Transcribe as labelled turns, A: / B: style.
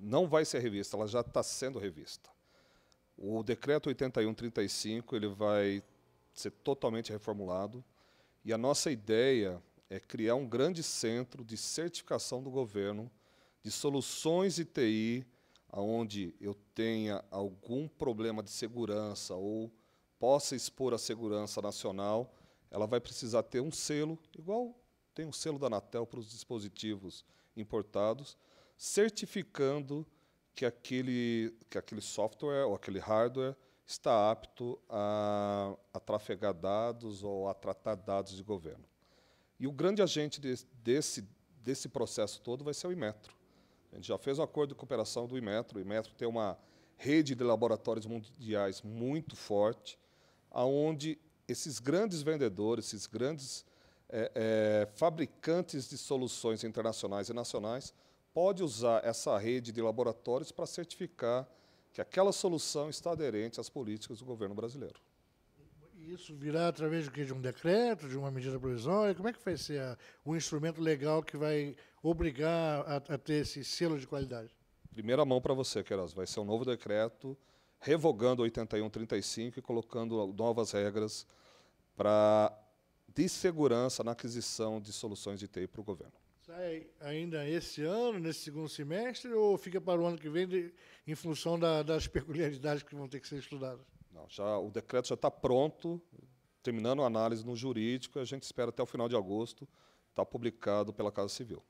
A: não vai ser revista, ela já está sendo revista. O decreto 8135 ele vai ser totalmente reformulado e a nossa ideia é criar um grande centro de certificação do governo de soluções ITI, TI aonde eu tenha algum problema de segurança ou possa expor a segurança nacional, ela vai precisar ter um selo igual tem um selo da Anatel para os dispositivos importados certificando que aquele, que aquele software ou aquele hardware está apto a, a trafegar dados ou a tratar dados de governo. E o grande agente de, desse, desse processo todo vai ser o Imetro. A gente já fez o um acordo de cooperação do Imetro. O Imetro tem uma rede de laboratórios mundiais muito forte, aonde esses grandes vendedores, esses grandes é, é, fabricantes de soluções internacionais e nacionais pode usar essa rede de laboratórios para certificar que aquela solução está aderente às políticas do governo brasileiro.
B: E isso virá através de, de um decreto, de uma medida provisória? Como é que vai ser a, um instrumento legal que vai obrigar a, a ter esse selo de qualidade?
A: Primeira mão para você, Queiroz. Vai ser um novo decreto revogando 8135 e colocando novas regras para de segurança na aquisição de soluções de TI para o governo
B: sai ainda esse ano, nesse segundo semestre, ou fica para o ano que vem de, em função da, das peculiaridades que vão ter que ser estudadas?
A: Não, já, o decreto já está pronto, terminando a análise no jurídico, a gente espera até o final de agosto, estar publicado pela Casa Civil.